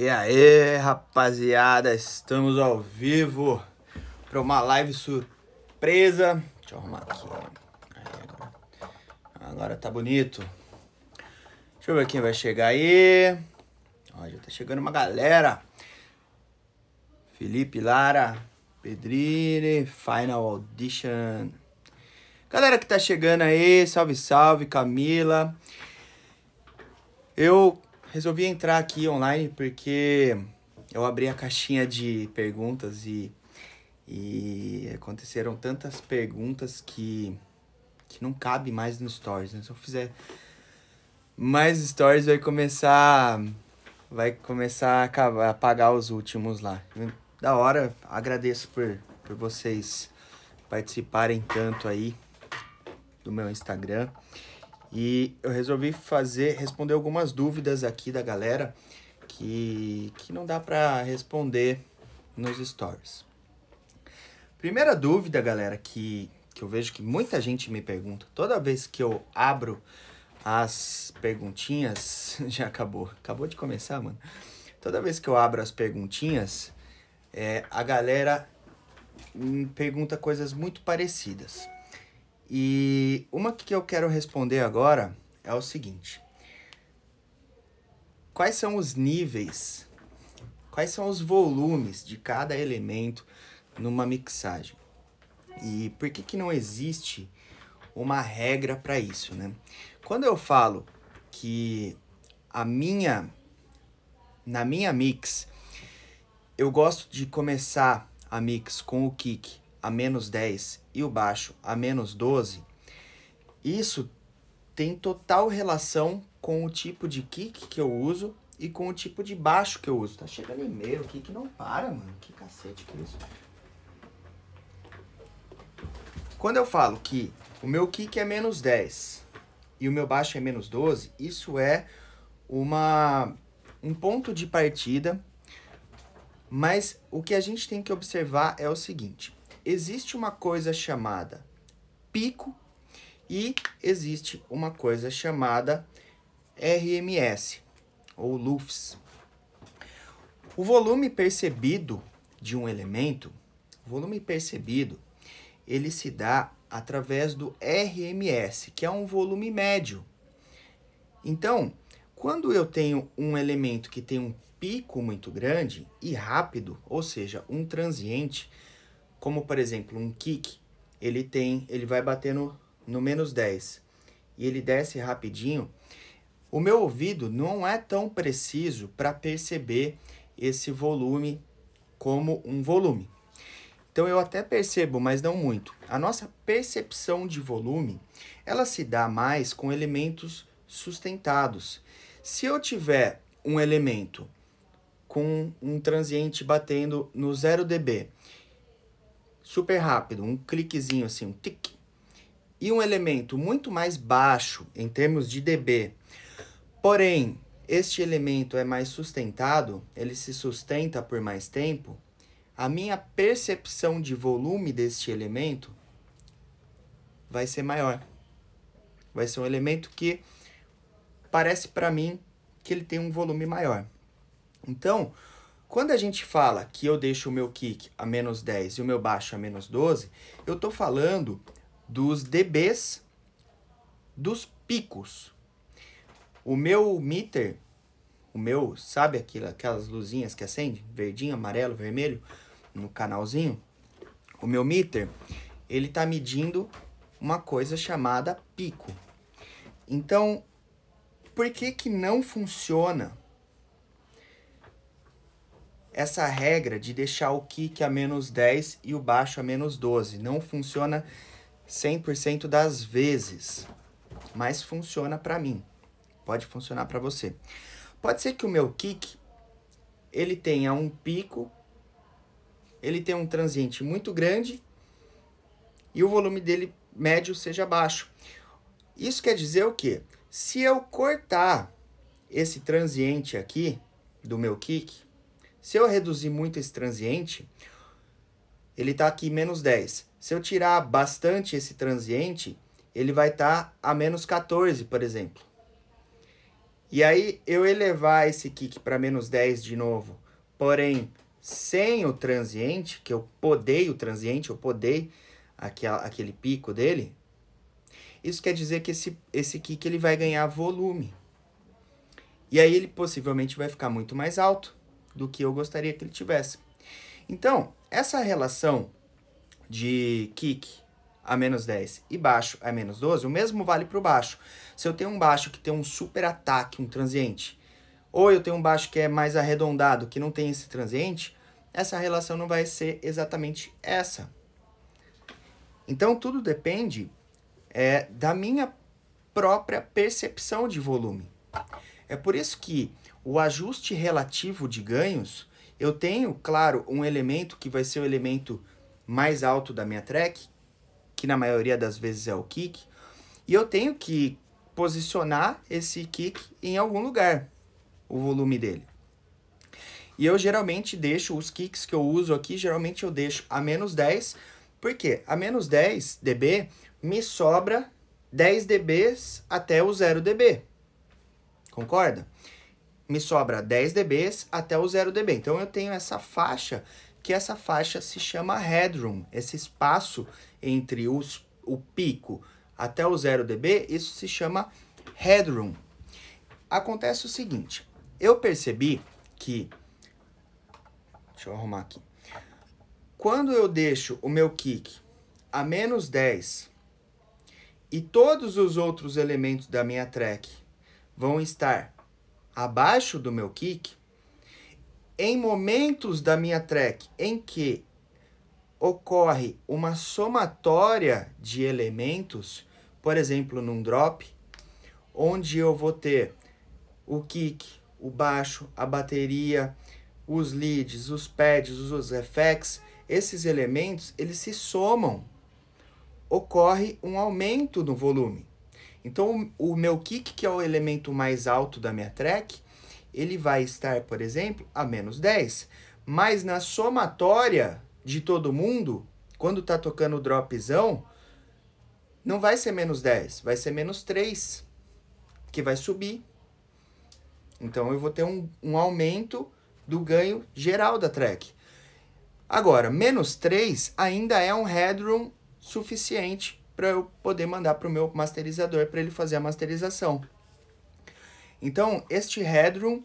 E aí, rapaziada, estamos ao vivo para uma live surpresa. Deixa eu arrumar aqui. Agora. agora. tá bonito. Deixa eu ver quem vai chegar aí. Ó, já tá chegando uma galera. Felipe Lara, Pedrine, Final Audition. Galera que tá chegando aí, salve, salve, Camila. Eu resolvi entrar aqui online porque eu abri a caixinha de perguntas e, e aconteceram tantas perguntas que, que não cabe mais no Stories. Né? Se eu fizer mais Stories, vai começar vai começar a, acabar, apagar os últimos lá. Da hora, agradeço por, por vocês participarem tanto aí do meu Instagram. E eu resolvi fazer, responder algumas dúvidas aqui da galera que, que não dá para responder nos stories. Primeira dúvida, galera, que, que eu vejo que muita gente me pergunta. Toda vez que eu abro as perguntinhas, já acabou. Acabou de começar, mano. Toda vez que eu abro as perguntinhas, é, a galera me pergunta coisas muito parecidas. E uma que eu quero responder agora é o seguinte: quais são os níveis, quais são os volumes de cada elemento numa mixagem? E por que, que não existe uma regra para isso, né? Quando eu falo que a minha na minha mix eu gosto de começar a mix com o kick a menos 10 e o baixo a menos 12, isso tem total relação com o tipo de kick que eu uso e com o tipo de baixo que eu uso. Tá chegando em meio o que não para, mano. Que cacete que é isso. Quando eu falo que o meu kick é menos 10 e o meu baixo é menos 12, isso é uma um ponto de partida, mas o que a gente tem que observar é o seguinte existe uma coisa chamada pico e existe uma coisa chamada RMS ou LUFS. O volume percebido de um elemento, o volume percebido, ele se dá através do RMS, que é um volume médio. Então, quando eu tenho um elemento que tem um pico muito grande e rápido, ou seja, um transiente, como, por exemplo, um kick, ele tem, ele vai bater no, no menos 10 e ele desce rapidinho, o meu ouvido não é tão preciso para perceber esse volume como um volume. Então eu até percebo, mas não muito. A nossa percepção de volume, ela se dá mais com elementos sustentados. Se eu tiver um elemento com um transiente batendo no 0 dB super rápido, um cliquezinho assim, um tic. E um elemento muito mais baixo em termos de dB. Porém, este elemento é mais sustentado, ele se sustenta por mais tempo. A minha percepção de volume deste elemento vai ser maior. Vai ser um elemento que parece para mim que ele tem um volume maior. Então, quando a gente fala que eu deixo o meu kick a menos 10 e o meu baixo a menos 12, eu estou falando dos dBs dos picos. O meu meter, o meu, sabe aquilo, aquelas luzinhas que acende? Verdinho, amarelo, vermelho, no canalzinho? O meu meter, ele está medindo uma coisa chamada pico. Então, por que que não funciona essa regra de deixar o kick a menos 10 e o baixo a menos 12. Não funciona 100% das vezes, mas funciona para mim. Pode funcionar para você. Pode ser que o meu kick ele tenha um pico, ele tenha um transiente muito grande e o volume dele médio seja baixo. Isso quer dizer o quê? Se eu cortar esse transiente aqui do meu kick, se eu reduzir muito esse transiente, ele está aqui menos 10. Se eu tirar bastante esse transiente, ele vai estar tá a menos 14, por exemplo. E aí eu elevar esse kick para menos 10 de novo, porém sem o transiente, que eu podei o transiente, eu podei aquele aquele pico dele, isso quer dizer que esse, esse kick ele vai ganhar volume. E aí ele possivelmente vai ficar muito mais alto do que eu gostaria que ele tivesse. Então, essa relação de kick a menos 10 e baixo a menos 12, o mesmo vale para o baixo. Se eu tenho um baixo que tem um super ataque, um transiente, ou eu tenho um baixo que é mais arredondado, que não tem esse transiente, essa relação não vai ser exatamente essa. Então, tudo depende é, da minha própria percepção de volume. É por isso que o ajuste relativo de ganhos, eu tenho, claro, um elemento que vai ser o elemento mais alto da minha track, que na maioria das vezes é o kick, e eu tenho que posicionar esse kick em algum lugar, o volume dele. E eu geralmente deixo os kicks que eu uso aqui, geralmente eu deixo a menos 10, porque a menos 10 dB me sobra 10 dBs até o 0 dB. Concorda? me sobra 10 dBs até o 0 dB. Então eu tenho essa faixa, que essa faixa se chama headroom, esse espaço entre os, o pico até o 0 dB, isso se chama headroom. Acontece o seguinte, eu percebi que, deixa eu arrumar aqui, quando eu deixo o meu kick a menos 10 e todos os outros elementos da minha track vão estar abaixo do meu kick, em momentos da minha track em que ocorre uma somatória de elementos, por exemplo, num drop, onde eu vou ter o kick, o baixo, a bateria, os leads, os pads, os effects, esses elementos, eles se somam. Ocorre um aumento no volume. Então, o, meu kick, que é o elemento mais alto da minha track, ele vai estar, por exemplo, a menos 10. Mas na somatória de todo mundo, quando tá tocando o dropzão, não vai ser menos 10, vai ser menos 3, que vai subir. Então eu vou ter um, um aumento do ganho geral da track. Agora, menos 3 ainda é um headroom suficiente para eu poder mandar para o meu masterizador para ele fazer a masterização. Então, este headroom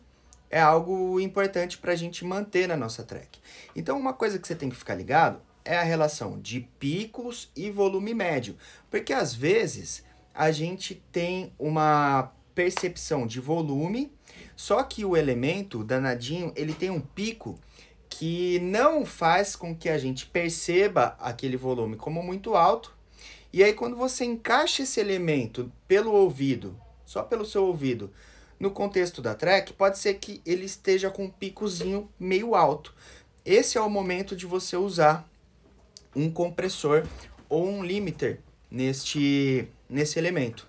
é algo importante para a gente manter na nossa track. Então, uma coisa que você tem que ficar ligado é a relação de picos e volume médio, porque às vezes a gente tem uma percepção de volume, só que o elemento danadinho, ele tem um pico que não faz com que a gente perceba aquele volume como muito alto, e aí, quando você encaixa esse elemento pelo ouvido, só pelo seu ouvido, no contexto da track, pode ser que ele esteja com um picozinho meio alto. Esse é o momento de você usar um compressor ou um limiter neste, nesse elemento.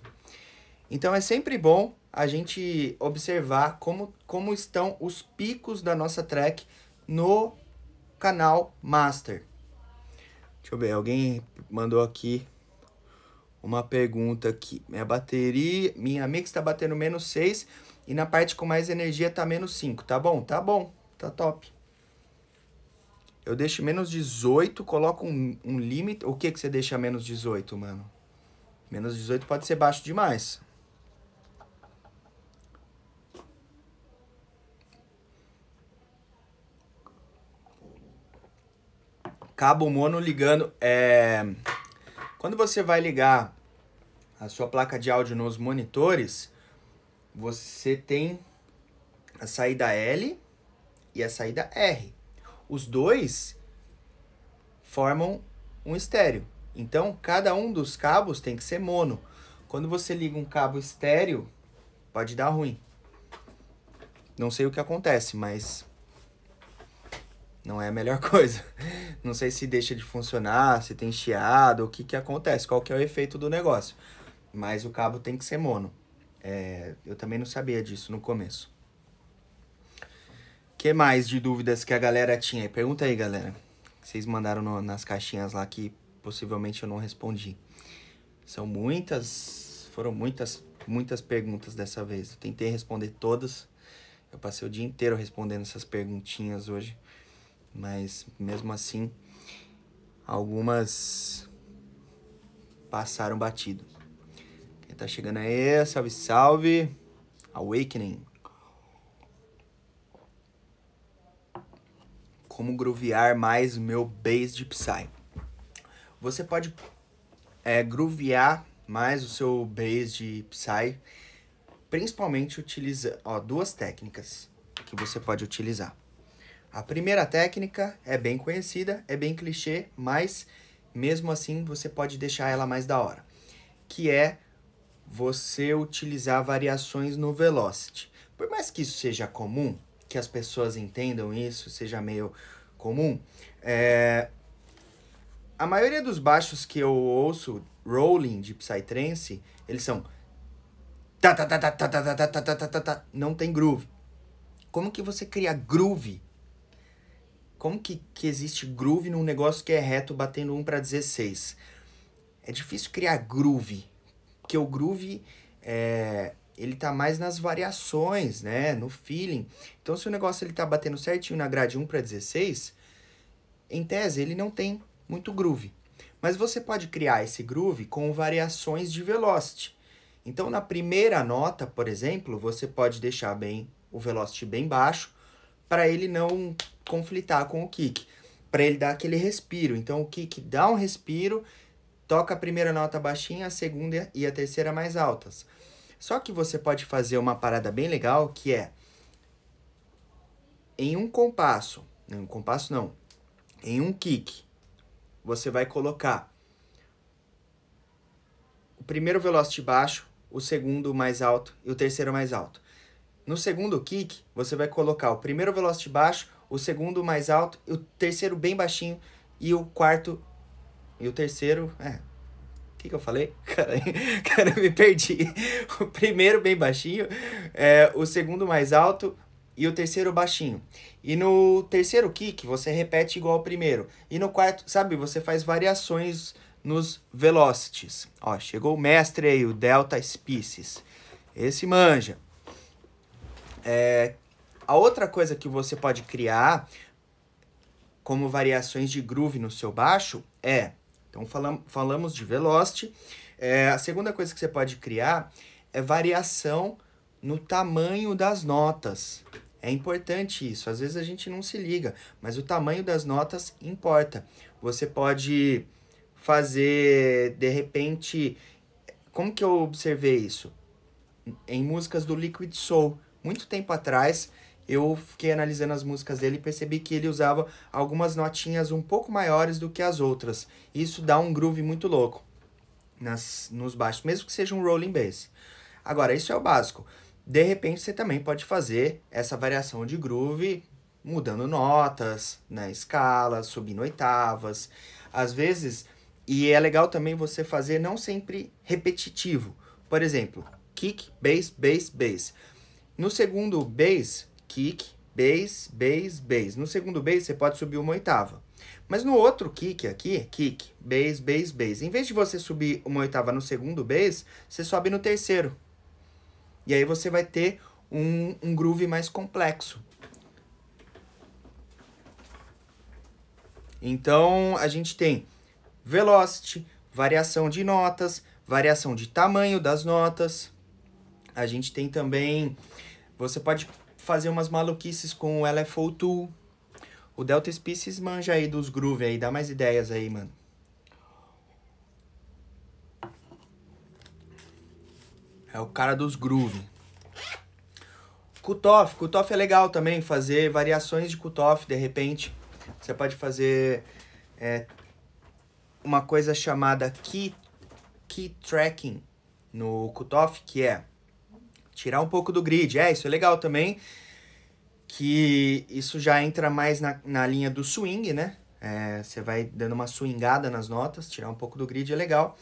Então é sempre bom a gente observar como, como estão os picos da nossa track no canal master. Deixa eu ver, alguém mandou aqui uma pergunta aqui. Minha é bateria, minha mix tá batendo menos 6 e na parte com mais energia tá menos 5, tá bom? Tá bom, tá top. Eu deixo menos 18, coloco um, um limite. O que que você deixa menos 18, mano? Menos 18 pode ser baixo demais. Cabo mono ligando. É... Quando você vai ligar a sua placa de áudio nos monitores, você tem a saída L e a saída R. Os dois formam um estéreo. Então, cada um dos cabos tem que ser mono. Quando você liga um cabo estéreo, pode dar ruim. Não sei o que acontece, mas não é a melhor coisa. Não sei se deixa de funcionar, se tem chiado, o que, que acontece, qual que é o efeito do negócio mas o cabo tem que ser mono. É, eu também não sabia disso no começo. que mais de dúvidas que a galera tinha? Pergunta aí, galera. Vocês mandaram no, nas caixinhas lá que possivelmente eu não respondi. São muitas, foram muitas, muitas perguntas dessa vez. Eu tentei responder todas. Eu passei o dia inteiro respondendo essas perguntinhas hoje. Mas mesmo assim, algumas passaram batido. Quem tá chegando aí, salve, salve. Awakening. Como groovear mais o meu bass de Psy. Você pode é, groovear mais o seu bass de Psy, principalmente utilizando duas técnicas que você pode utilizar. A primeira técnica é bem conhecida, é bem clichê, mas mesmo assim você pode deixar ela mais da hora, que é você utilizar variações no velocity. Por mais que isso seja comum, que as pessoas entendam isso, seja meio comum, é... a maioria dos baixos que eu ouço rolling de Psytrance, eles são não tem groove. Como que você cria groove? Como que, que existe groove num negócio que é reto batendo 1 para 16? É difícil criar groove porque o groove é, ele tá mais nas variações, né? No feeling. Então, se o negócio ele tá batendo certinho na grade 1 para 16, em tese ele não tem muito groove. Mas você pode criar esse groove com variações de velocity. Então, na primeira nota, por exemplo, você pode deixar bem o velocity bem baixo para ele não conflitar com o kick, para ele dar aquele respiro. Então, o kick dá um respiro Toca a primeira nota baixinha, a segunda e a terceira mais altas. Só que você pode fazer uma parada bem legal que é em um compasso, em né, um compasso não, em um kick, você vai colocar o primeiro velocity baixo, o segundo mais alto e o terceiro mais alto. No segundo kick, você vai colocar o primeiro velocity baixo, o segundo mais alto, o terceiro bem baixinho e o quarto e o terceiro, é. O que, que eu falei? Cara, cara, eu me perdi. O primeiro bem baixinho, é, o segundo mais alto e o terceiro baixinho. E no terceiro kick, você repete igual ao primeiro. E no quarto, sabe, você faz variações nos velocities. Ó, chegou o mestre aí, o Delta Species. Esse manja. É, a outra coisa que você pode criar como variações de groove no seu baixo é então falam, falamos de velocity. É, a segunda coisa que você pode criar é variação no tamanho das notas. É importante isso. Às vezes a gente não se liga, mas o tamanho das notas importa. Você pode fazer de repente. Como que eu observei isso? Em músicas do Liquid Soul. Muito tempo atrás, eu fiquei analisando as músicas dele e percebi que ele usava algumas notinhas um pouco maiores do que as outras. Isso dá um groove muito louco nas, nos baixos, mesmo que seja um rolling bass. Agora, isso é o básico. De repente, você também pode fazer essa variação de groove mudando notas, na né, escala subindo oitavas. Às vezes, e é legal também você fazer não sempre repetitivo. Por exemplo, kick, bass, bass, bass. No segundo bass, kick, bass, bass, bass. No segundo bass, você pode subir uma oitava. Mas no outro kick aqui, kick, bass, bass, bass. Em vez de você subir uma oitava no segundo bass, você sobe no terceiro. E aí você vai ter um, um groove mais complexo. Então, a gente tem velocity, variação de notas, variação de tamanho das notas. A gente tem também... Você pode fazer umas maluquices com o lfo Tool, O Delta Species manja aí dos groove aí, dá mais ideias aí, mano. É o cara dos groove. Cutoff, cutoff é legal também, fazer variações de cutoff de repente. Você pode fazer é, uma coisa chamada key, key tracking no cutoff, que é Tirar um pouco do grid. É, isso é legal também. Que isso já entra mais na, na linha do swing, né? É, você vai dando uma swingada nas notas, tirar um pouco do grid é legal.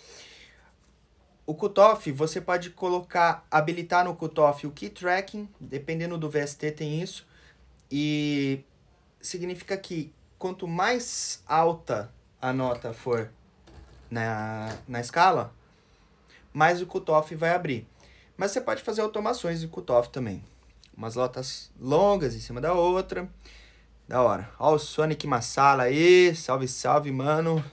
O cutoff, você pode colocar, habilitar no cutoff o key tracking, dependendo do VST tem isso. E significa que quanto mais alta a nota for na, na escala, mais o cutoff vai abrir. Mas você pode fazer automações em cutoff também. Umas lotas longas em cima da outra. Da hora. Ó o Sonic Massala aí. Salve, salve, mano.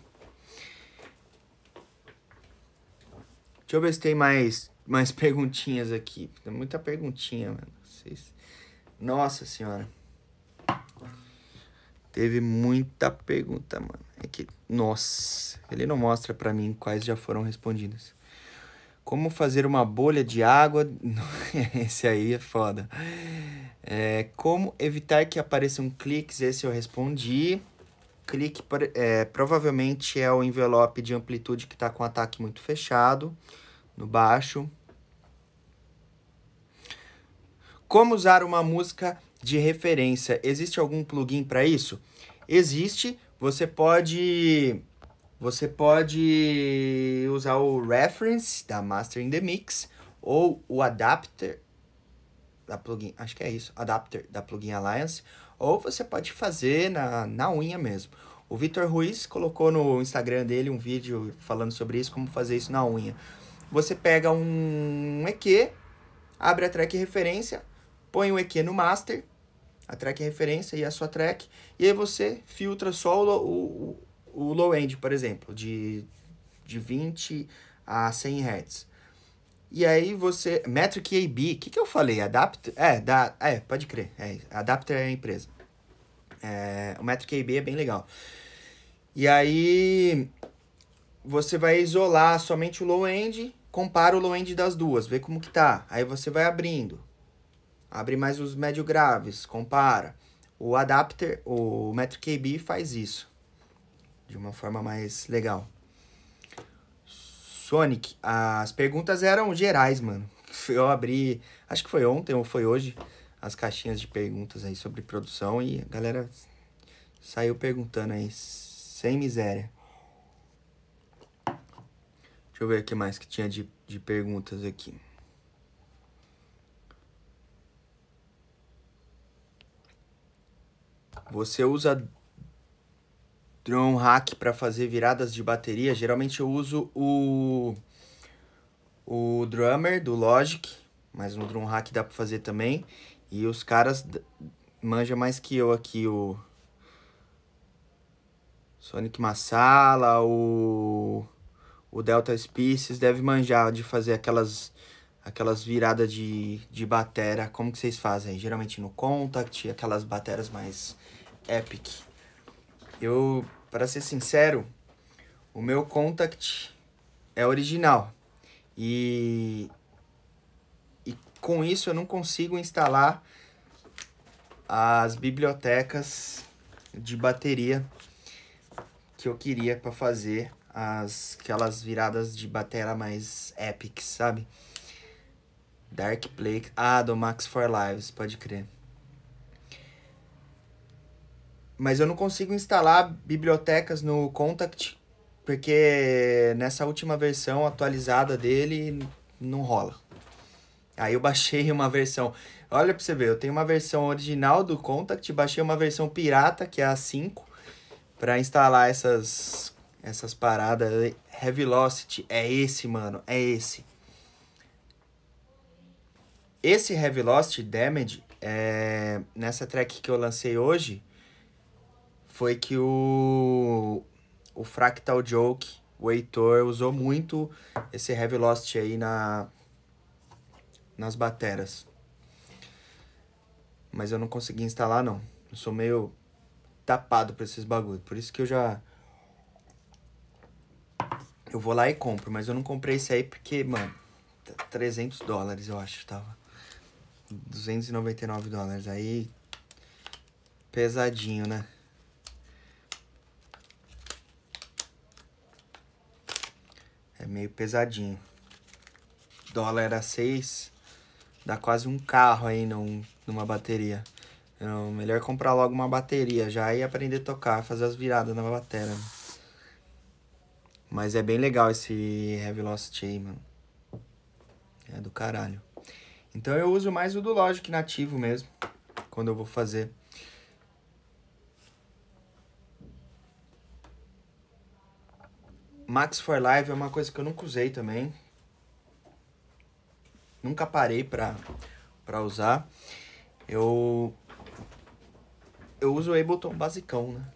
Deixa eu ver se tem mais, mais perguntinhas aqui. Tem muita perguntinha, mano. Vocês... Nossa senhora. Teve muita pergunta, mano. É que, nossa, ele não mostra para mim quais já foram respondidas. Como fazer uma bolha de água. Esse aí é foda. É, como evitar que apareçam cliques? Esse eu respondi. Clique é, provavelmente é o envelope de amplitude que está com ataque muito fechado no baixo. Como usar uma música de referência? Existe algum plugin para isso? Existe. Você pode você pode usar o Reference da Master in the Mix ou o Adapter da plugin, acho que é isso, Adapter da Plugin Alliance, ou você pode fazer na, na unha mesmo. O Vitor Ruiz colocou no Instagram dele um vídeo falando sobre isso, como fazer isso na unha. Você pega um EQ, abre a track referência, põe o EQ no master, a track referência e a sua track, e aí você filtra só o, o, o low-end, por exemplo, de, de 20 a 100 Hz. E aí você... Metric AB, o que, que eu falei? Adapter? É, da, é pode crer. É, Adapter é a empresa. É, o Metric AB é bem legal. E aí você vai isolar somente o low-end, compara o low-end das duas, vê como que tá. Aí você vai abrindo. Abre mais os médio graves, compara. O adapter, o Metric AB faz isso de uma forma mais legal. Sonic, as perguntas eram gerais, mano. Eu abri, acho que foi ontem ou foi hoje, as caixinhas de perguntas aí sobre produção e a galera saiu perguntando aí, sem miséria. Deixa eu ver o que mais que tinha de, de perguntas aqui. Você usa Drum Hack para fazer viradas de bateria, geralmente eu uso o, o Drummer do Logic, mas no Drum Hack dá para fazer também. E os caras manja mais que eu aqui, o Sonic Massala, o, o Delta Species, deve manjar de fazer aquelas aquelas viradas de, de batera, como que vocês fazem? Geralmente no Contact, aquelas bateras mais epic. Eu para ser sincero, o meu contact é original. E, e com isso eu não consigo instalar as bibliotecas de bateria que eu queria para fazer as aquelas viradas de bateria mais epic, sabe? Dark Plague. Ah, do Max for Lives, pode crer mas eu não consigo instalar bibliotecas no Contact, porque nessa última versão atualizada dele não rola. Aí eu baixei uma versão. Olha pra você ver, eu tenho uma versão original do Contact, baixei uma versão pirata, que é a 5, para instalar essas, essas paradas. Heavylocity, é esse, mano, é esse. Esse Heavylocity Damage, é, nessa track que eu lancei hoje, foi que o, o Fractal Joke, o Heitor, usou muito esse Heavy Lost aí na, nas bateras. Mas eu não consegui instalar, não. Eu sou meio tapado pra esses bagulhos. Por isso que eu já... Eu vou lá e compro, mas eu não comprei esse aí porque, mano, 300 dólares eu acho, tava. 299 dólares, aí pesadinho, né? É meio pesadinho. Dólar a 6 dá quase um carro aí num, numa bateria. Então, melhor comprar logo uma bateria já e aprender a tocar, fazer as viradas na bateria. Né? Mas é bem legal esse Heavy Lost aí, mano. É do caralho. Então eu uso mais o do Logic nativo mesmo, quando eu vou fazer. Max for Live é uma coisa que eu nunca usei também. Nunca parei pra, pra usar. Eu. Eu uso o Ableton basicão, né?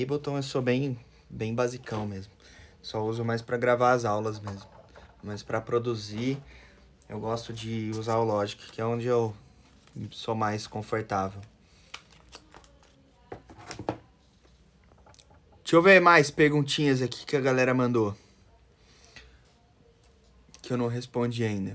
Ableton eu sou bem, bem basicão mesmo. Só uso mais para gravar as aulas mesmo. Mas para produzir, eu gosto de usar o Logic, que é onde eu sou mais confortável. Deixa eu ver mais perguntinhas aqui que a galera mandou. Que eu não respondi ainda.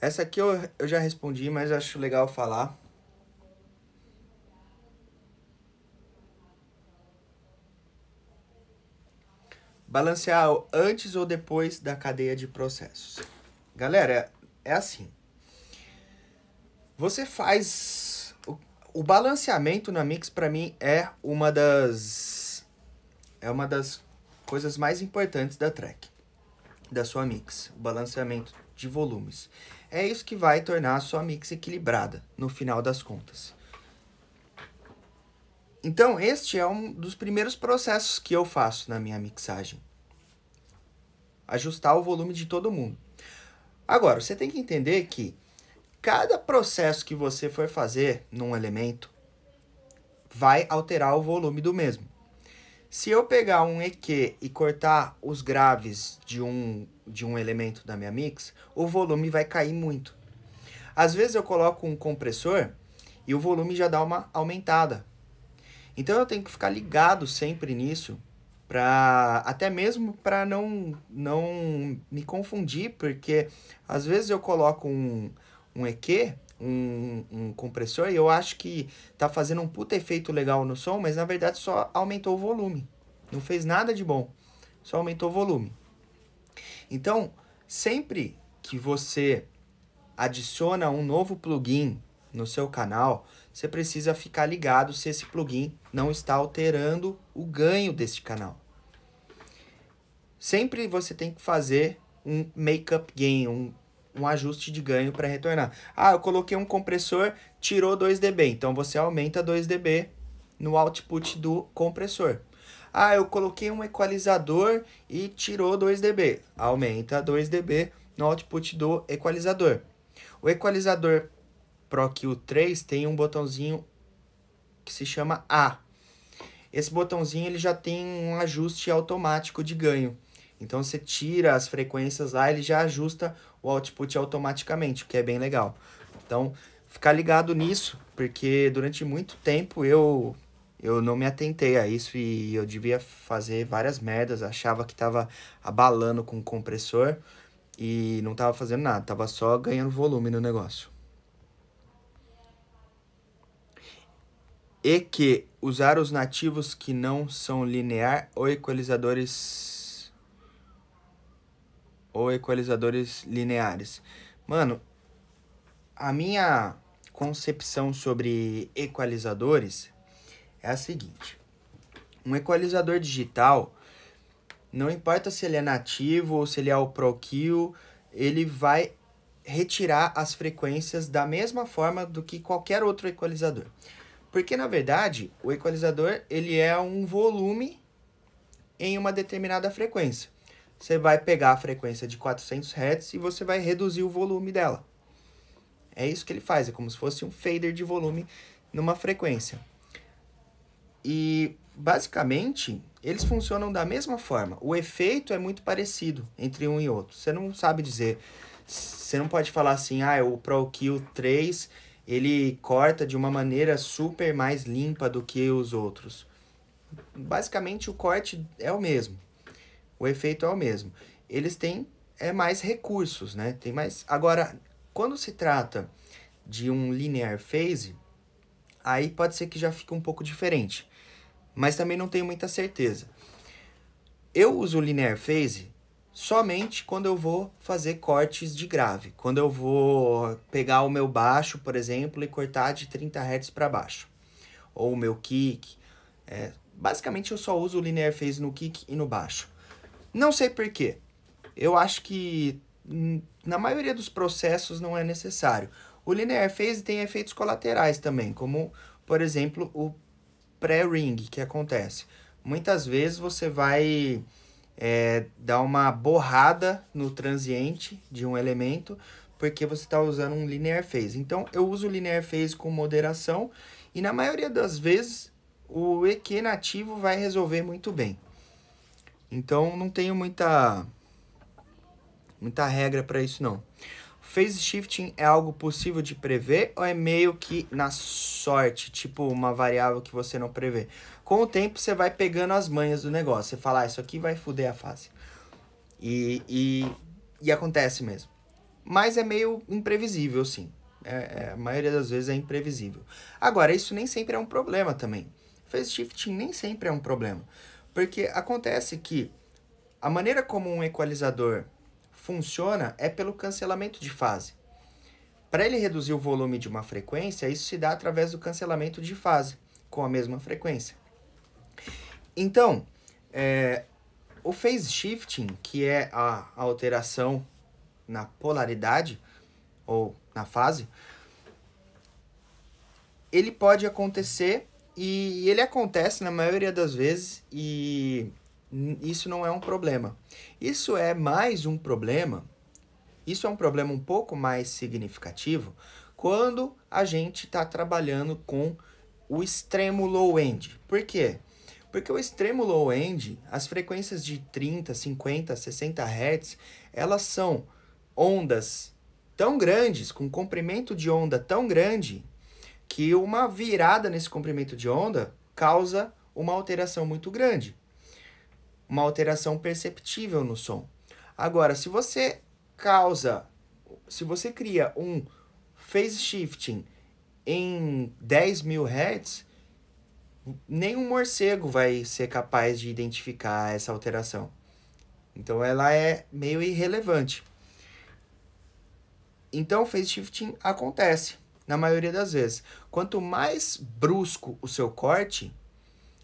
Essa aqui eu, eu já respondi, mas acho legal falar. Balancear antes ou depois da cadeia de processos. Galera, é assim. Você faz. O, o balanceamento na Mix, para mim, é uma das. É uma das coisas mais importantes da track, da sua Mix. O balanceamento de volumes. É isso que vai tornar a sua Mix equilibrada, no final das contas. Então, este é um dos primeiros processos que eu faço na minha mixagem ajustar o volume de todo mundo. Agora, você tem que entender que cada processo que você for fazer num elemento vai alterar o volume do mesmo. Se eu pegar um EQ e cortar os graves de um, de um elemento da minha mix, o volume vai cair muito. Às vezes eu coloco um compressor e o volume já dá uma aumentada. Então eu tenho que ficar ligado sempre nisso para até mesmo para não não me confundir, porque às vezes eu coloco um um EQ, um, um compressor e eu acho que tá fazendo um puta efeito legal no som, mas na verdade só aumentou o volume. Não fez nada de bom. Só aumentou o volume. Então, sempre que você adiciona um novo plugin no seu canal, você precisa ficar ligado se esse plugin não está alterando o ganho deste canal. Sempre você tem que fazer um make-up gain, um, um ajuste de ganho para retornar. Ah, eu coloquei um compressor, tirou 2 dB, então você aumenta 2 dB no output do compressor. Ah, eu coloquei um equalizador e tirou 2 dB. Aumenta 2 dB no output do equalizador. O equalizador pro Q 3 tem um botãozinho que se chama A. Esse botãozinho ele já tem um ajuste automático de ganho. Então você tira as frequências lá, ele já ajusta o output automaticamente, o que é bem legal. Então, ficar ligado nisso, porque durante muito tempo eu eu não me atentei a isso e eu devia fazer várias merdas, achava que estava abalando com o compressor e não estava fazendo nada, estava só ganhando volume no negócio. e que usar os nativos que não são linear ou equalizadores ou equalizadores lineares. Mano, a minha concepção sobre equalizadores é a seguinte. Um equalizador digital, não importa se ele é nativo ou se ele é o ProQ, ele vai retirar as frequências da mesma forma do que qualquer outro equalizador. Porque, na verdade, o equalizador ele é um volume em uma determinada frequência. Você vai pegar a frequência de 400 Hz e você vai reduzir o volume dela. É isso que ele faz, é como se fosse um fader de volume numa frequência. E basicamente, eles funcionam da mesma forma. O efeito é muito parecido entre um e outro. Você não sabe dizer, você não pode falar assim, ah, é o Pro 3 ele corta de uma maneira super mais limpa do que os outros. Basicamente o corte é o mesmo. O efeito é o mesmo. Eles têm é mais recursos, né? Tem mais. Agora, quando se trata de um linear phase, aí pode ser que já fique um pouco diferente. Mas também não tenho muita certeza. Eu uso linear phase somente quando eu vou fazer cortes de grave. Quando eu vou pegar o meu baixo, por exemplo, e cortar de 30 Hz para baixo. Ou o meu kick. É, basicamente eu só uso o linear phase no kick e no baixo. Não sei por quê. Eu acho que hum, na maioria dos processos não é necessário. O linear phase tem efeitos colaterais também, como, por exemplo, o pré-ring que acontece. Muitas vezes você vai é, dá uma borrada no transiente de um elemento, porque você está usando um linear phase. Então, eu uso linear phase com moderação e na maioria das vezes o EQ nativo vai resolver muito bem. Então, não tenho muita, muita regra para isso não. Phase shifting é algo possível de prever ou é meio que na sorte, tipo uma variável que você não prevê? com o tempo você vai pegando as manhas do negócio. Você fala, ah, isso aqui vai fuder a fase. E, e, e acontece mesmo. Mas é meio imprevisível, sim. É, é, a maioria das vezes é imprevisível. Agora, isso nem sempre é um problema também. Face shifting nem sempre é um problema. Porque acontece que a maneira como um equalizador funciona é pelo cancelamento de fase. Para ele reduzir o volume de uma frequência, isso se dá através do cancelamento de fase com a mesma frequência. Então, é, o phase shifting, que é a, a alteração na polaridade ou na fase, ele pode acontecer e ele acontece na maioria das vezes e isso não é um problema. Isso é mais um problema. Isso é um problema um pouco mais significativo quando a gente está trabalhando com o extremo low end. Por quê? Porque o extremo low end, as frequências de 30, 50, 60 Hz, elas são ondas tão grandes, com comprimento de onda tão grande, que uma virada nesse comprimento de onda causa uma alteração muito grande. Uma alteração perceptível no som. Agora, se você causa, se você cria um phase shifting em 10 mil Hz, nenhum morcego vai ser capaz de identificar essa alteração. Então ela é meio irrelevante. Então o shifting acontece na maioria das vezes. Quanto mais brusco o seu corte,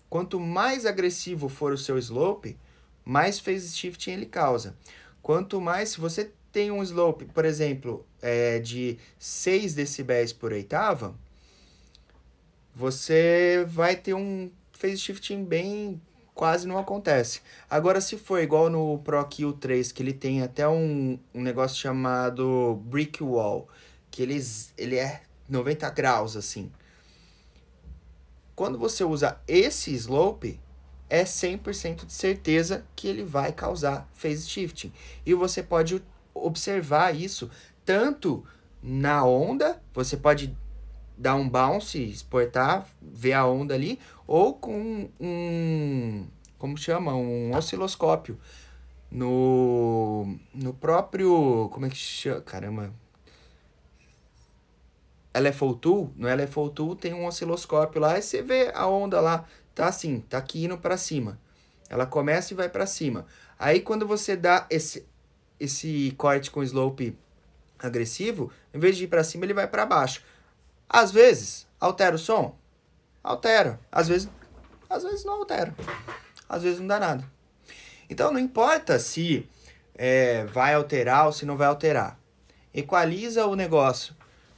quanto mais agressivo for o seu slope, mais face shifting ele causa. Quanto mais, se você tem um slope, por exemplo, é, de 6 decibéis por oitava, você vai ter um phase shifting bem quase não acontece. Agora, se for igual no pro ProQ 3, que ele tem até um, um negócio chamado Brick Wall, que ele, ele é 90 graus, assim. Quando você usa esse slope, é 100% de certeza que ele vai causar phase shifting. E você pode observar isso tanto na onda, você pode dar um bounce, exportar, ver a onda ali, ou com um, como chama, um osciloscópio no, no próprio, como é que chama, caramba, LFO Tool, no LFO Tool tem um osciloscópio lá e você vê a onda lá, tá assim, tá aqui indo para cima. Ela começa e vai para cima. Aí quando você dá esse esse corte com slope agressivo, em vez de ir para cima, ele vai para baixo. Às vezes, altero o som? Altero. Às vezes, às vezes não altero. Às vezes não dá nada. Então, não importa se é, vai alterar ou se não vai alterar. Equaliza o negócio.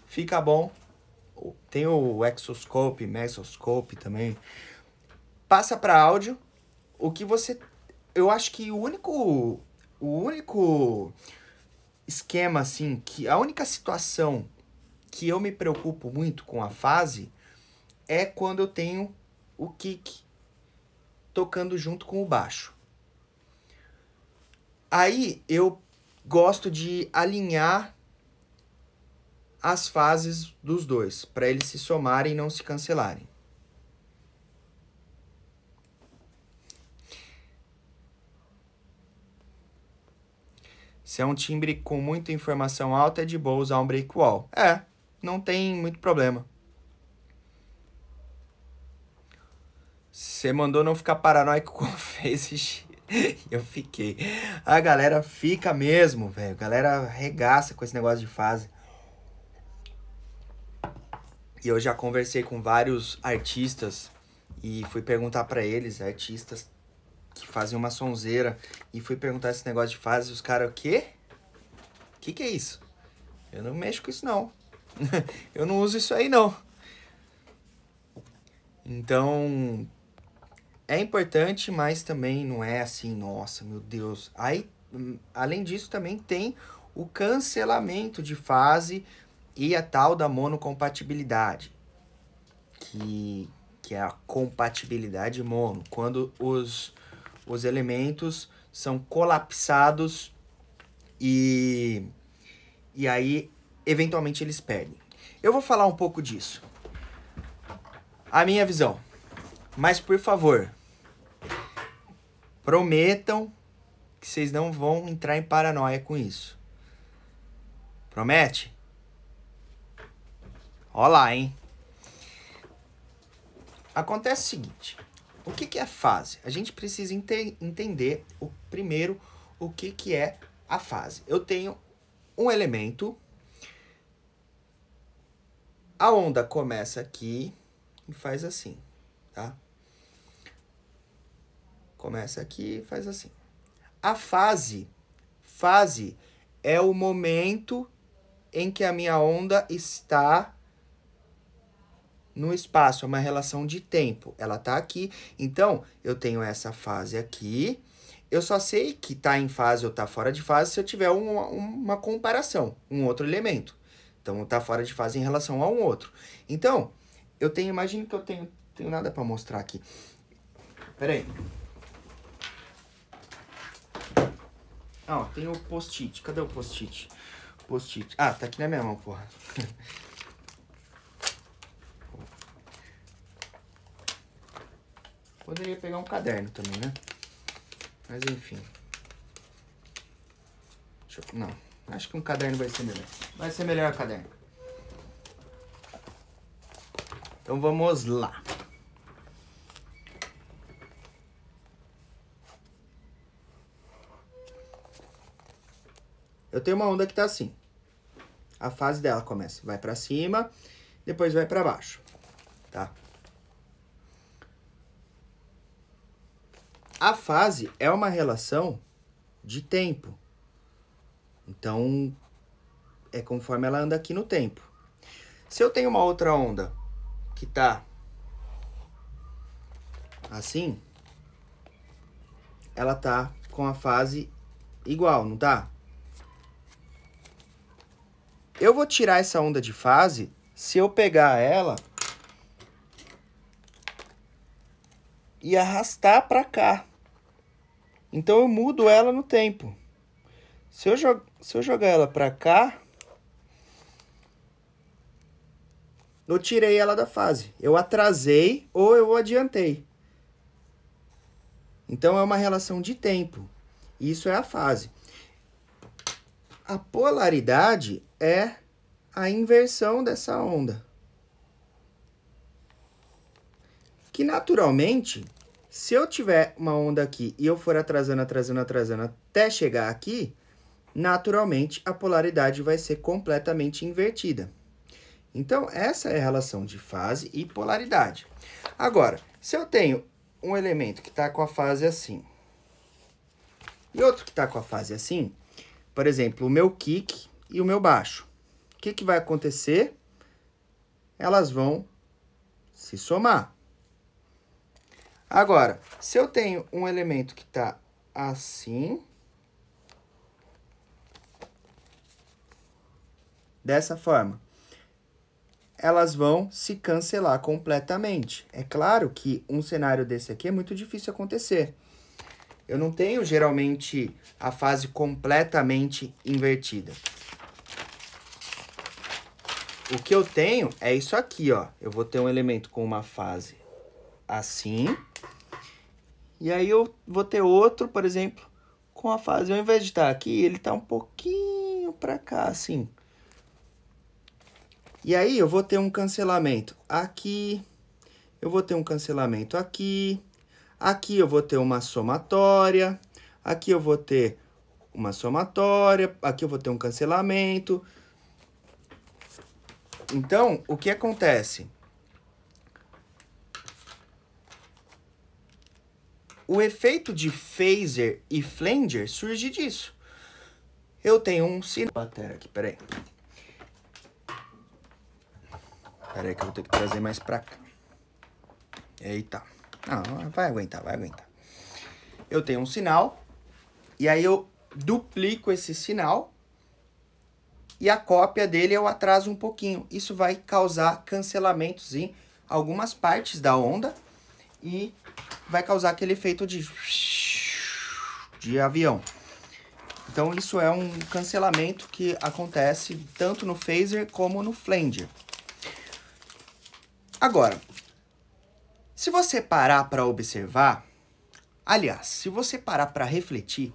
Fica bom. Tem o exoscope, mesoscope também. Passa para áudio. O que você... Eu acho que o único... O único esquema, assim, que a única situação que eu me preocupo muito com a fase é quando eu tenho o kick tocando junto com o baixo. Aí eu gosto de alinhar as fases dos dois, para eles se somarem e não se cancelarem. Se é um timbre com muita informação alta, é de boa usar um break wall. É, não tem muito problema. Você mandou não ficar paranoico com face eu fiquei. A galera fica mesmo, velho. A galera regaça com esse negócio de fase. E eu já conversei com vários artistas e fui perguntar para eles, artistas que fazem uma sonzeira, e fui perguntar esse negócio de fase, os caras, o quê? O que que é isso? Eu não mexo com isso não. eu não uso isso aí não. Então, é importante, mas também não é assim, nossa, meu Deus. Aí, hum, além disso, também tem o cancelamento de fase e a tal da monocompatibilidade, que, que é a compatibilidade mono, quando os, os elementos são colapsados e, e aí eventualmente eles perdem. Eu vou falar um pouco disso. A minha visão. Mas por favor, prometam que vocês não vão entrar em paranoia com isso. Promete? Olá, hein? Acontece o seguinte: o que, que é fase? A gente precisa ente entender o primeiro o que, que é a fase. Eu tenho um elemento a onda começa aqui e faz assim, tá? Começa aqui e faz assim. A fase, fase é o momento em que a minha onda está no espaço, é uma relação de tempo. Ela tá aqui, então eu tenho essa fase aqui. Eu só sei que tá em fase ou tá fora de fase se eu tiver uma, uma comparação, um outro elemento. Então tá fora de fase em relação a um outro. Então, eu tenho, imagino que eu tenho, tenho nada para mostrar aqui. Pera aí. Ah, tem o post-it. Cadê o post-it? Post-it. Ah, tá aqui na minha mão, porra. Poderia pegar um caderno também, né? Mas enfim. Eu... Não. Acho que um caderno vai ser melhor. Vai ser melhor o caderno. Então vamos lá. Eu tenho uma onda que tá assim. A fase dela começa, vai para cima, depois vai para baixo, tá? A fase é uma relação de tempo. Então, é conforme ela anda aqui no tempo. Se eu tenho uma outra onda que tá assim, ela tá com a fase igual, não tá? Eu vou tirar essa onda de fase se eu pegar ela e arrastar para cá. Então eu mudo ela no tempo. Se eu jogar se eu jogar ela para cá, eu tirei ela da fase. Eu atrasei ou eu adiantei. Então é uma relação de tempo. Isso é a fase. A polaridade é a inversão dessa onda. Que naturalmente, se eu tiver uma onda aqui e eu for atrasando, atrasando, atrasando até chegar aqui, naturalmente a polaridade vai ser completamente invertida. Então, essa é a relação de fase e polaridade. Agora, se eu tenho um elemento que está com a fase assim e outro que está com a fase assim, por exemplo, o meu kick e o meu baixo, o que, que vai acontecer? Elas vão se somar. Agora, se eu tenho um elemento que está assim dessa forma, elas vão se cancelar completamente. É claro que um cenário desse aqui é muito difícil acontecer. Eu não tenho geralmente a fase completamente invertida. O que eu tenho é isso aqui, ó. Eu vou ter um elemento com uma fase assim. E aí eu vou ter outro, por exemplo, com a fase, ao invés de estar tá aqui, ele está um pouquinho para cá, assim. E aí eu vou ter um cancelamento aqui, eu vou ter um cancelamento aqui, aqui eu vou ter uma somatória, aqui eu vou ter uma somatória, aqui eu vou ter um cancelamento. Então, o que acontece? O efeito de phaser e flanger surge disso. Eu tenho um sinal... Aqui, peraí. Pera aí que eu vou ter que trazer mais pra cá. Eita. Não, vai aguentar, vai aguentar. Eu tenho um sinal. E aí eu duplico esse sinal. E a cópia dele eu atraso um pouquinho. Isso vai causar cancelamentos em algumas partes da onda. E vai causar aquele efeito de... De avião. Então isso é um cancelamento que acontece tanto no phaser como no flanger. Agora, se você parar para observar, aliás, se você parar para refletir,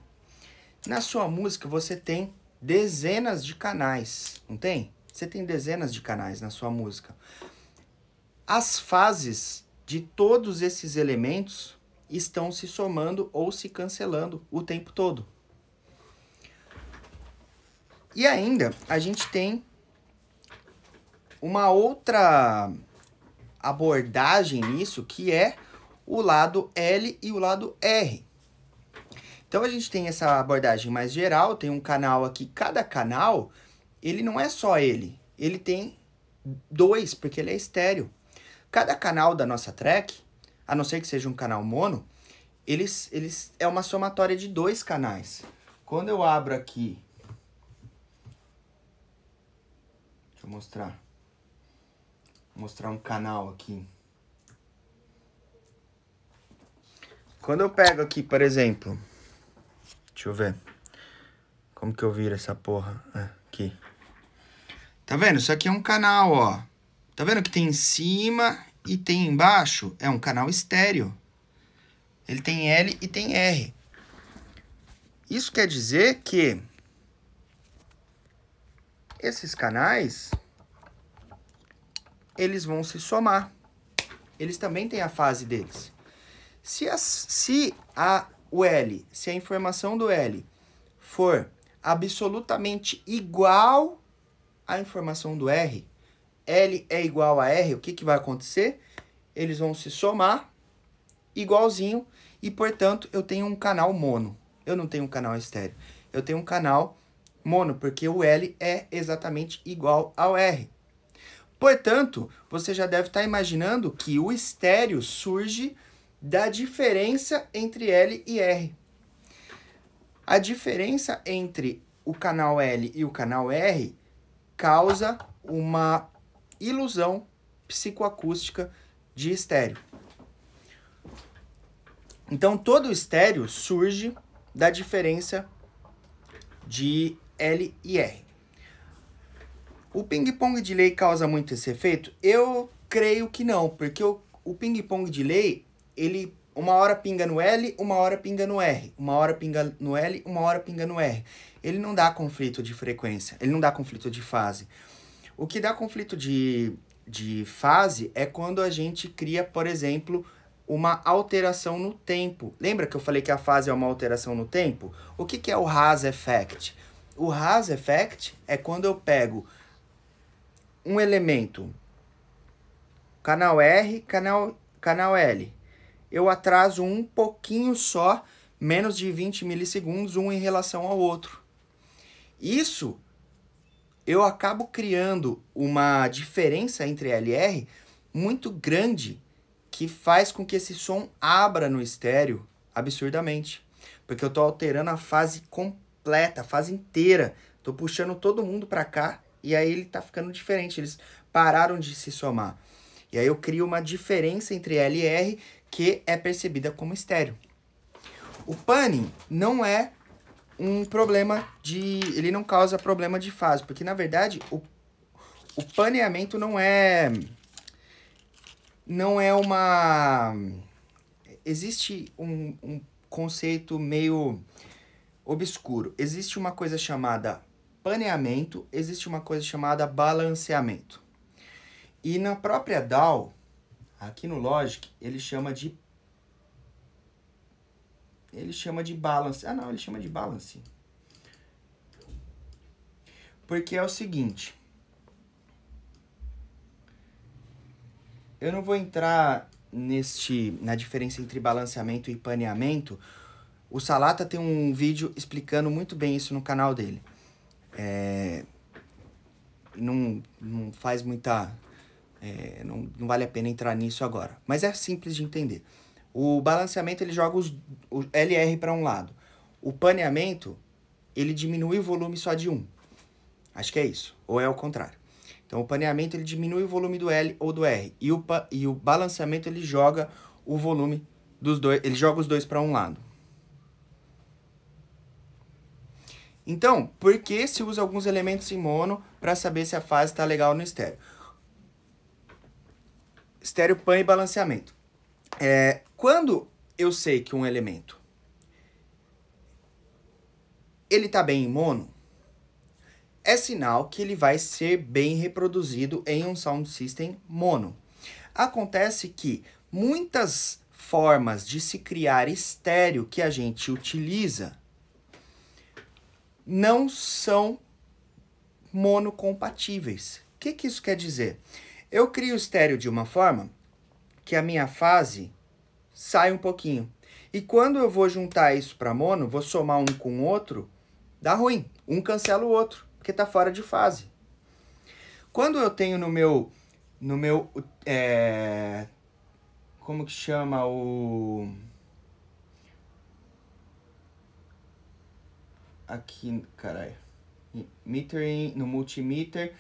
na sua música você tem dezenas de canais, não tem? Você tem dezenas de canais na sua música. As fases de todos esses elementos estão se somando ou se cancelando o tempo todo. E ainda a gente tem uma outra abordagem nisso, que é o lado L e o lado R. Então a gente tem essa abordagem mais geral, tem um canal aqui, cada canal, ele não é só ele, ele tem dois, porque ele é estéreo. Cada canal da nossa track, a não ser que seja um canal mono, eles, eles é uma somatória de dois canais. Quando eu abro aqui, deixa eu mostrar, mostrar um canal aqui. Quando eu pego aqui, por exemplo, deixa eu ver. Como que eu viro essa porra? Aqui. Tá vendo? Isso aqui é um canal, ó. Tá vendo que tem em cima e tem embaixo? É um canal estéreo. Ele tem L e tem R. Isso quer dizer que esses canais eles vão se somar. Eles também têm a fase deles. Se, as, se a, o L, se a informação do L for absolutamente igual à informação do R, L é igual a R, o que, que vai acontecer? Eles vão se somar igualzinho e, portanto, eu tenho um canal mono. Eu não tenho um canal estéreo. Eu tenho um canal mono, porque o L é exatamente igual ao R. Portanto, você já deve estar tá imaginando que o estéreo surge da diferença entre L e R. A diferença entre o canal L e o canal R causa uma ilusão psicoacústica de estéreo. Então, todo estéreo surge da diferença de L e R. O ping-pong de lei causa muito esse efeito? Eu creio que não, porque o, o ping-pong de lei, ele uma hora pinga no L, uma hora pinga no R, uma hora pinga no L, uma hora pinga no R. Ele não dá conflito de frequência, ele não dá conflito de fase. O que dá conflito de, de fase é quando a gente cria, por exemplo, uma alteração no tempo. Lembra que eu falei que a fase é uma alteração no tempo? O que, que é o Haas Effect? O Haas Effect é quando eu pego um elemento, canal R, canal, canal L. Eu atraso um pouquinho só, menos de 20 milissegundos, um em relação ao outro. Isso eu acabo criando uma diferença entre L e R muito grande que faz com que esse som abra no estéreo absurdamente. Porque eu estou alterando a fase completa, a fase inteira. Estou puxando todo mundo para cá e aí ele tá ficando diferente, eles pararam de se somar. E aí eu crio uma diferença entre L e R que é percebida como estéreo. O panning não é um problema de... Ele não causa problema de fase, porque na verdade o, o paneamento não é... Não é uma... Existe um, um conceito meio obscuro. Existe uma coisa chamada paneamento, existe uma coisa chamada balanceamento. E na própria DAO, aqui no Logic, ele chama de ele chama de balance. Ah, não, ele chama de balance. Porque é o seguinte, eu não vou entrar neste na diferença entre balanceamento e paneamento. O Salata tem um vídeo explicando muito bem isso no canal dele é, não, não faz muita. É, não, não vale a pena entrar nisso agora. Mas é simples de entender. O balanceamento ele joga os, o LR para um lado. O paneamento ele diminui o volume só de um. Acho que é isso. Ou é o contrário. Então o paneamento ele diminui o volume do L ou do R. E o, e o balanceamento ele joga o volume dos dois. Ele joga os dois para um lado. Então, por que se usa alguns elementos em mono para saber se a fase está legal no estéreo? Estéreo pan e balanceamento. É, quando eu sei que um elemento ele está bem em mono, é sinal que ele vai ser bem reproduzido em um sound system mono. Acontece que muitas formas de se criar estéreo que a gente utiliza não são monocompatíveis. O que, que isso quer dizer? Eu crio o estéreo de uma forma que a minha fase sai um pouquinho. E quando eu vou juntar isso para mono, vou somar um com o outro, dá ruim. Um cancela o outro, porque está fora de fase. Quando eu tenho no meu. No meu é, como que chama o aqui, caralho, metering, no multimeter.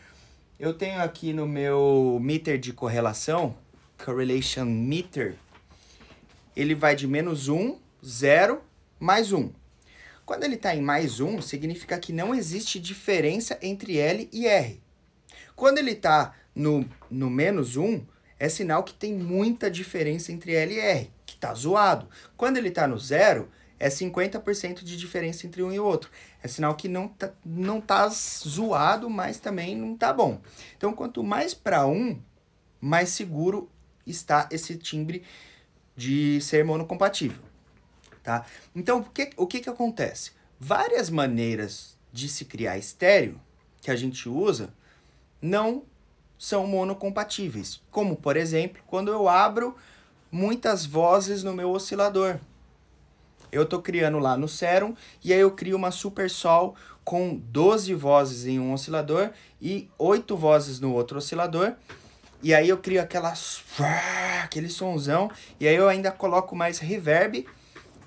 Eu tenho aqui no meu meter de correlação, correlation meter, ele vai de menos 1, 0, mais 1. Quando ele está em mais 1, significa que não existe diferença entre L e R. Quando ele está no, no menos 1, é sinal que tem muita diferença entre L e R, que está zoado. Quando ele está no zero, é 50% de diferença entre um e outro. É sinal que não tá, não tá zoado, mas também não tá bom. Então, quanto mais para um, mais seguro está esse timbre de ser monocompatível, tá? Então, o que, o que que acontece? Várias maneiras de se criar estéreo que a gente usa não são monocompatíveis, como, por exemplo, quando eu abro muitas vozes no meu oscilador eu tô criando lá no Serum e aí eu crio uma Super Sol com 12 vozes em um oscilador e 8 vozes no outro oscilador. E aí eu crio aquelas aquele sonzão e aí eu ainda coloco mais reverb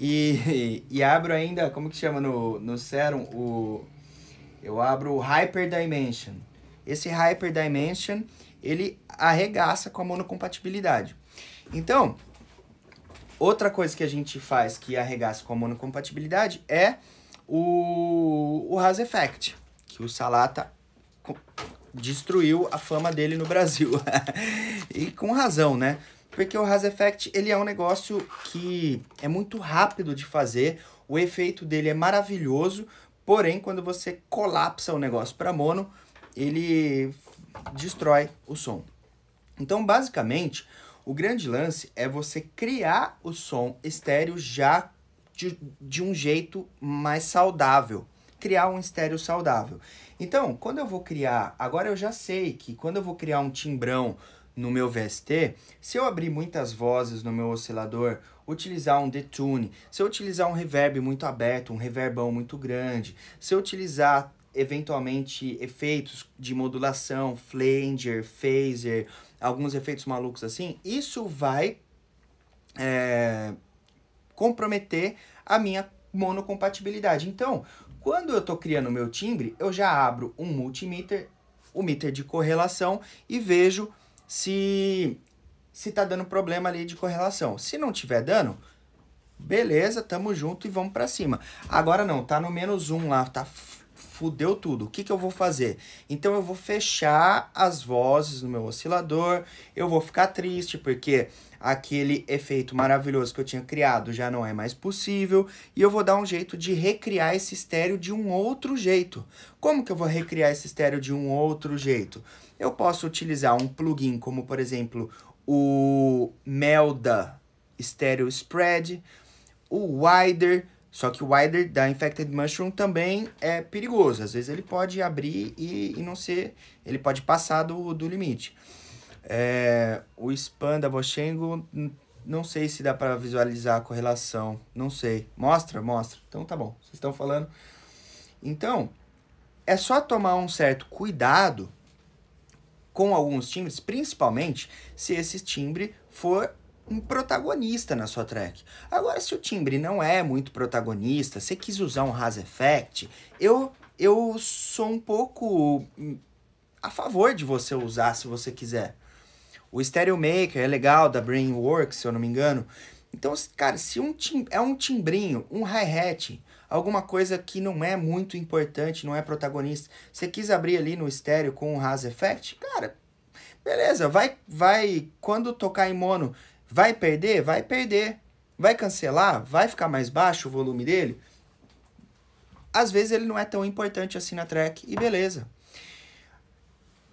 e, e abro ainda, como que chama no, no Serum? O, eu abro o Hyper Dimension. Esse Hyper Dimension, ele arregaça com a monocompatibilidade. Então, Outra coisa que a gente faz que arregaça com a monocompatibilidade é o, o Effect, que o Salata destruiu a fama dele no Brasil. e com razão, né? Porque o Haas Effect, ele é um negócio que é muito rápido de fazer, o efeito dele é maravilhoso, porém, quando você colapsa o negócio para mono, ele destrói o som. Então, basicamente, o grande lance é você criar o som estéreo já de, de um jeito mais saudável. Criar um estéreo saudável. Então, quando eu vou criar, agora eu já sei que quando eu vou criar um timbrão no meu VST, se eu abrir muitas vozes no meu oscilador, utilizar um detune, se eu utilizar um reverb muito aberto, um reverbão muito grande, se eu utilizar eventualmente efeitos de modulação, flanger, phaser, alguns efeitos malucos assim, isso vai é, comprometer a minha monocompatibilidade. Então, quando eu estou criando o meu timbre, eu já abro um multimeter, o um meter de correlação e vejo se se tá dando problema ali de correlação. Se não tiver dando, beleza, tamo junto e vamos para cima. Agora não, tá no menos um lá, tá fudeu tudo. O que, que eu vou fazer? Então eu vou fechar as vozes no meu oscilador, eu vou ficar triste porque aquele efeito maravilhoso que eu tinha criado já não é mais possível e eu vou dar um jeito de recriar esse estéreo de um outro jeito. Como que eu vou recriar esse estéreo de um outro jeito? Eu posso utilizar um plugin como, por exemplo, o Melda Stereo Spread, o Wider, só que o Wider da Infected Mushroom também é perigoso. Às vezes ele pode abrir e, e não ser. Ele pode passar do, do limite. É, o spam da Boshengo, não sei se dá para visualizar a correlação. Não sei. Mostra? Mostra. Então tá bom. Vocês estão falando. Então, é só tomar um certo cuidado com alguns timbres, principalmente se esse timbre for um protagonista na sua track. Agora, se o timbre não é muito protagonista, você quis usar um Haas Effect, eu, eu sou um pouco hum, a favor de você usar se você quiser. O Stereo Maker é legal, da Brainworks, se eu não me engano. Então, cara, se um tim é um timbrinho, um hi-hat, alguma coisa que não é muito importante, não é protagonista, você quis abrir ali no estéreo com um Haas Effect, cara, beleza, vai, vai, quando tocar em mono, Vai perder? Vai perder. Vai cancelar? Vai ficar mais baixo o volume dele? Às vezes ele não é tão importante assim na track e beleza.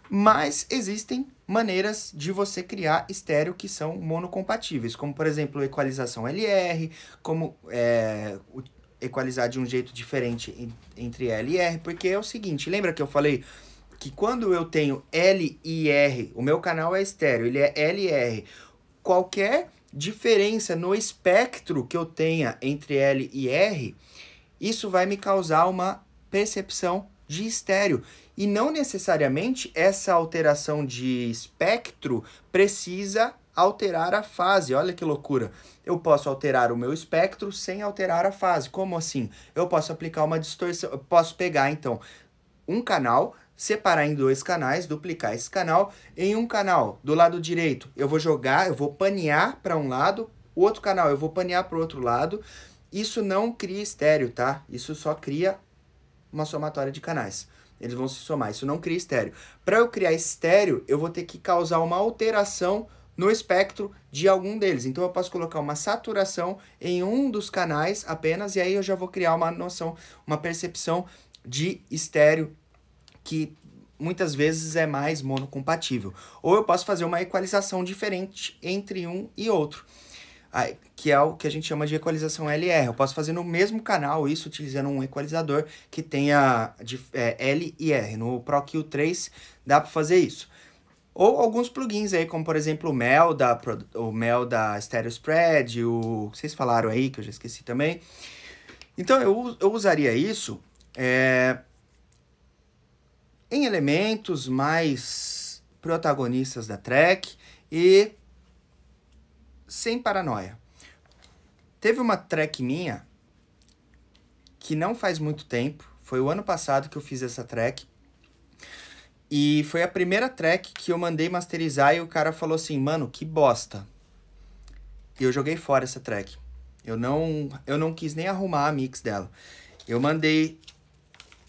Mas existem maneiras de você criar estéreo que são monocompatíveis, como por exemplo equalização LR, como é, equalizar de um jeito diferente entre L e R, porque é o seguinte, lembra que eu falei que quando eu tenho L e R, o meu canal é estéreo, ele é L e R qualquer diferença no espectro que eu tenha entre L e R, isso vai me causar uma percepção de estéreo. E não necessariamente essa alteração de espectro precisa alterar a fase. Olha que loucura. Eu posso alterar o meu espectro sem alterar a fase. Como assim? Eu posso aplicar uma distorção, eu posso pegar então um canal separar em dois canais, duplicar esse canal em um canal. Do lado direito eu vou jogar, eu vou panear para um lado, o outro canal eu vou panear para o outro lado. Isso não cria estéreo, tá? Isso só cria uma somatória de canais. Eles vão se somar, isso não cria estéreo. Para eu criar estéreo, eu vou ter que causar uma alteração no espectro de algum deles. Então eu posso colocar uma saturação em um dos canais apenas e aí eu já vou criar uma noção, uma percepção de estéreo que muitas vezes é mais monocompatível. Ou eu posso fazer uma equalização diferente entre um e outro, ah, que é o que a gente chama de equalização LR. Eu posso fazer no mesmo canal isso utilizando um equalizador que tenha é, L e R. No ProQ3 dá para fazer isso. Ou alguns plugins aí, como por exemplo o Mel da, o Mel da Stereo Spread, o que vocês falaram aí, que eu já esqueci também. Então eu, eu usaria isso é, em elementos mais protagonistas da track e sem paranoia. Teve uma track minha que não faz muito tempo, foi o ano passado que eu fiz essa track. E foi a primeira track que eu mandei masterizar e o cara falou assim: "Mano, que bosta". E eu joguei fora essa track. Eu não eu não quis nem arrumar a mix dela. Eu mandei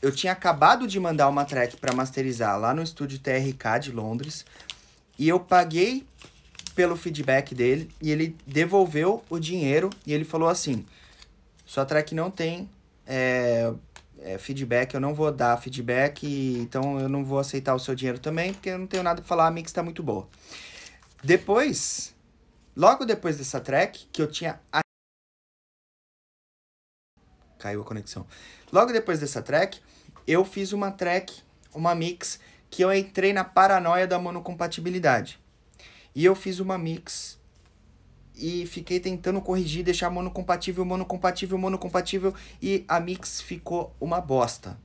eu tinha acabado de mandar uma track para masterizar lá no estúdio TRK de Londres. E eu paguei pelo feedback dele e ele devolveu o dinheiro e ele falou assim: sua track não tem é, é, feedback, eu não vou dar feedback, então eu não vou aceitar o seu dinheiro também, porque eu não tenho nada para falar, a mix tá muito boa. Depois, logo depois dessa track, que eu tinha caiu a conexão. Logo depois dessa track, eu fiz uma track, uma mix, que eu entrei na paranoia da monocompatibilidade. E eu fiz uma mix e fiquei tentando corrigir, deixar monocompatível, monocompatível, monocompatível, e a mix ficou uma bosta.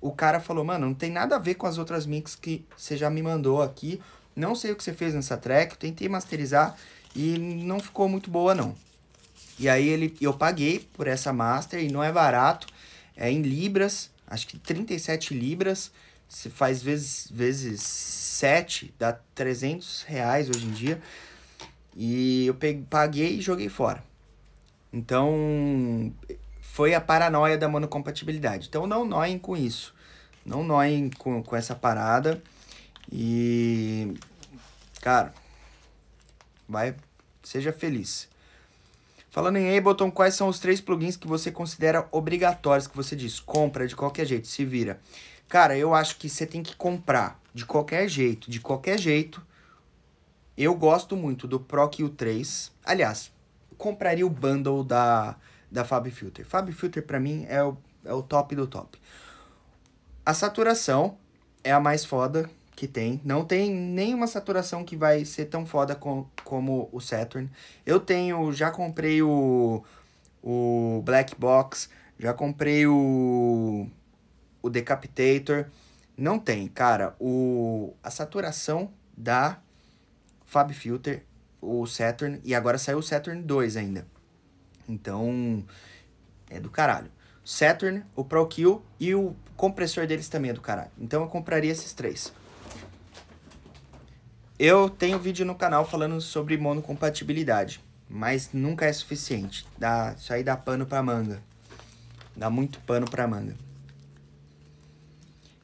O cara falou, mano, não tem nada a ver com as outras mix que você já me mandou aqui, não sei o que você fez nessa track, tentei masterizar e não ficou muito boa não. E aí ele, eu paguei por essa master e não é barato. É em libras, acho que 37 libras. Se faz vezes, vezes 7, dá 300 reais hoje em dia. E eu peguei, paguei e joguei fora. Então, foi a paranoia da monocompatibilidade. Então, não noem com isso. Não noem com, com essa parada. E, cara, vai, seja feliz. Falando em Ableton, quais são os três plugins que você considera obrigatórios, que você diz, compra de qualquer jeito, se vira? Cara, eu acho que você tem que comprar de qualquer jeito, de qualquer jeito. Eu gosto muito do Proc U3. Aliás, compraria o bundle da, da Fab Filter. Fab Filter, para mim, é o, é o top do top. A saturação é a mais foda, que tem. Não tem nenhuma saturação que vai ser tão foda com, como o Saturn. Eu tenho, já comprei o, o Black Box, já comprei o, o Decapitator. Não tem, cara. O, a saturação da Fab Filter, o Saturn, e agora saiu o Saturn 2 ainda. Então, é do caralho. Saturn, o ProQ e o compressor deles também é do caralho. Então eu compraria esses três. Eu tenho vídeo no canal falando sobre monocompatibilidade, mas nunca é suficiente. Dá, isso aí dá pano pra manga. Dá muito pano pra manga.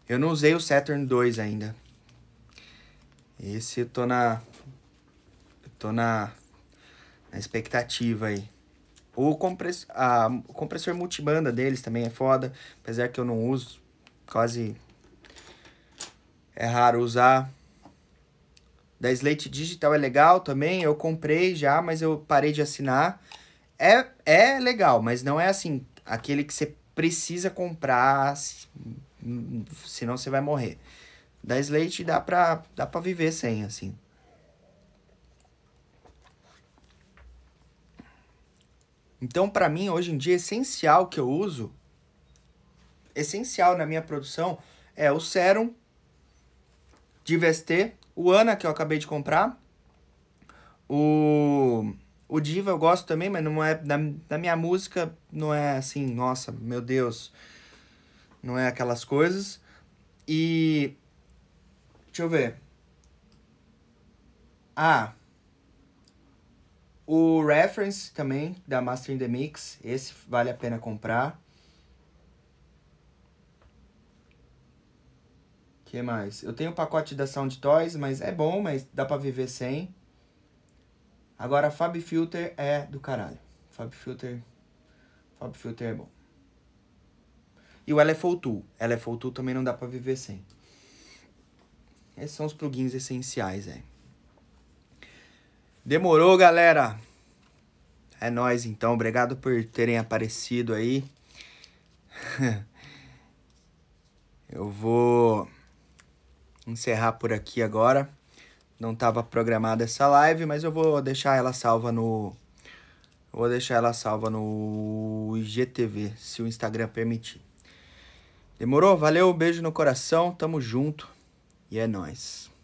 Eu não usei o Saturn 2 ainda. Esse eu tô na... Eu tô na, na expectativa aí. O, compress, a, o compressor multibanda deles também é foda, apesar que eu não uso, quase... É raro usar da Slate Digital é legal também. Eu comprei já, mas eu parei de assinar. É, é legal, mas não é assim, aquele que você precisa comprar, senão você vai morrer. Da Slate dá pra, dá pra viver sem, assim. Então, para mim, hoje em dia, essencial que eu uso, essencial na minha produção, é o Serum, Divesté o Ana, que eu acabei de comprar. O, o Diva eu gosto também, mas não é. Da, da minha música não é assim, nossa, meu Deus. Não é aquelas coisas. E. Deixa eu ver. Ah. O Reference também, da Master in the Mix. Esse vale a pena comprar. que mais? Eu tenho o pacote da Sound Toys, mas é bom, mas dá pra viver sem. Agora, Fab Filter é do caralho. Fab Filter, Fab Filter é bom. E o LFO Tool. LFO Tool também não dá pra viver sem. Esses são os plugins essenciais, é. Demorou, galera. É nós então. Obrigado por terem aparecido aí. Eu vou encerrar por aqui agora. Não estava programada essa live, mas eu vou deixar ela salva no vou deixar ela salva no IGTV, se o Instagram permitir. Demorou? Valeu, beijo no coração, tamo junto e é nós.